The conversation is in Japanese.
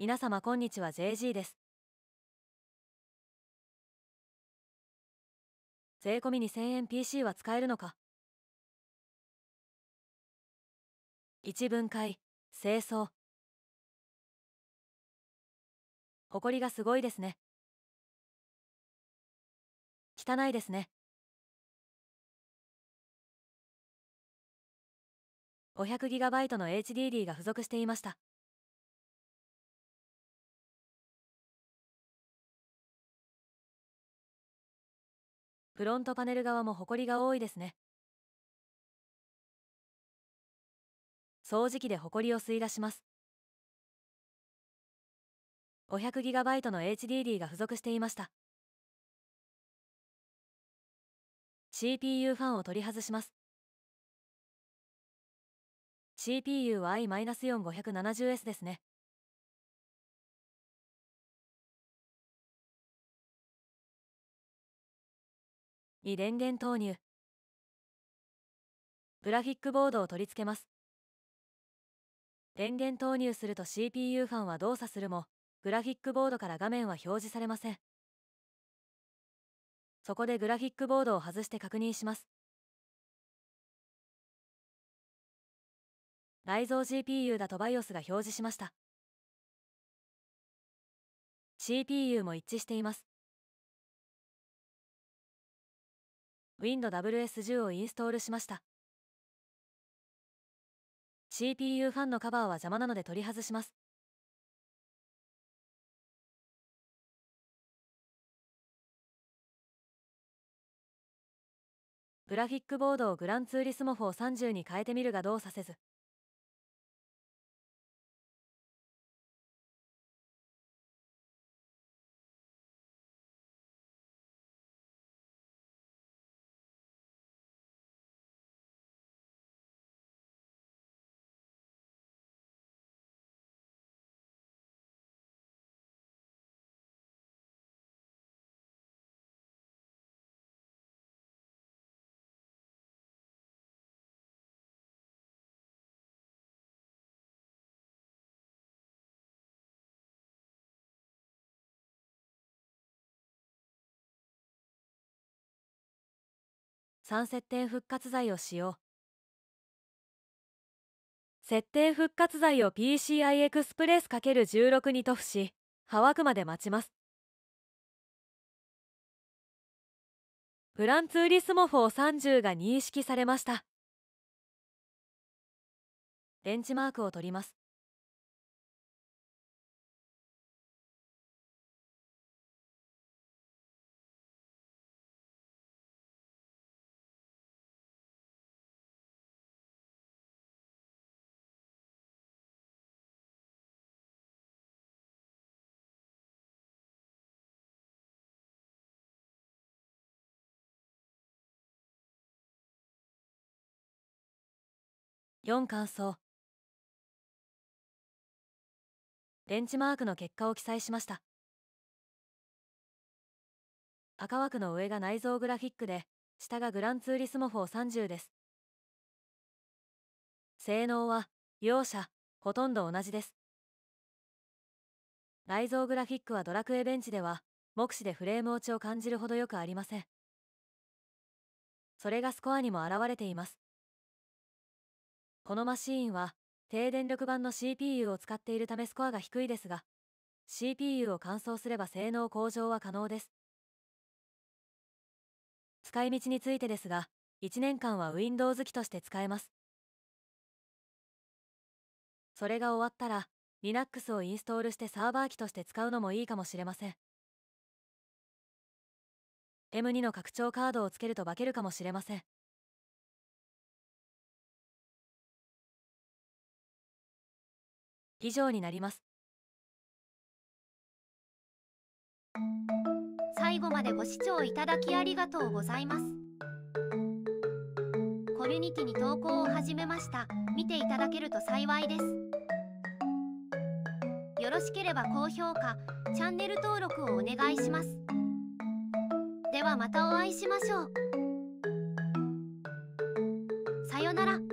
皆様こんにちは JG です。税込み2000円 PC は使えるのか一分解、清掃。埃がすごいですね。汚いですね。500GB の HDD が付属していました。フロントパネル側も埃が多いですね掃除機で埃を吸い出します500ギガバイトの HDD が付属していました CPU ファンを取り外します CPU は i-4570S ですねに電源投入。グラフィックボードを取り付けます。電源投入すると CPU ファンは動作するも、グラフィックボードから画面は表示されません。そこでグラフィックボードを外して確認します。内蔵 GPU だと BIOS が表示しました。CPU も一致しています。WindWS10 をインストールしました。CPU ファンのカバーは邪魔なので取り外します。グラフィックボードをグランツーリスモ430に変えてみるが動作せず。3設定復活剤を使用設定復活剤を PCI エクスプレス ×16 に塗布し乾くまで待ちますプランツーリスモフォー30が認識されましたベンチマークを取ります4感想ベンチマークの結果を記載しました赤枠の上が内蔵グラフィックで下がグランツーリスモ4 30です性能は両者ほとんど同じです内蔵グラフィックはドラクエベンチでは目視でフレーム落ちを感じるほどよくありませんそれがスコアにも表れていますこのマシーンは、低電力版の CPU を使っているためスコアが低いですが、CPU を乾燥すれば性能向上は可能です。使い道についてですが、1年間は Windows 機として使えます。それが終わったら、Linux をインストールしてサーバー機として使うのもいいかもしれません。M2 の拡張カードをつけると化けるかもしれません。以上になります最後までご視聴いただきありがとうございますコミュニティに投稿を始めました見ていただけると幸いですよろしければ高評価チャンネル登録をお願いしますではまたお会いしましょうさよなら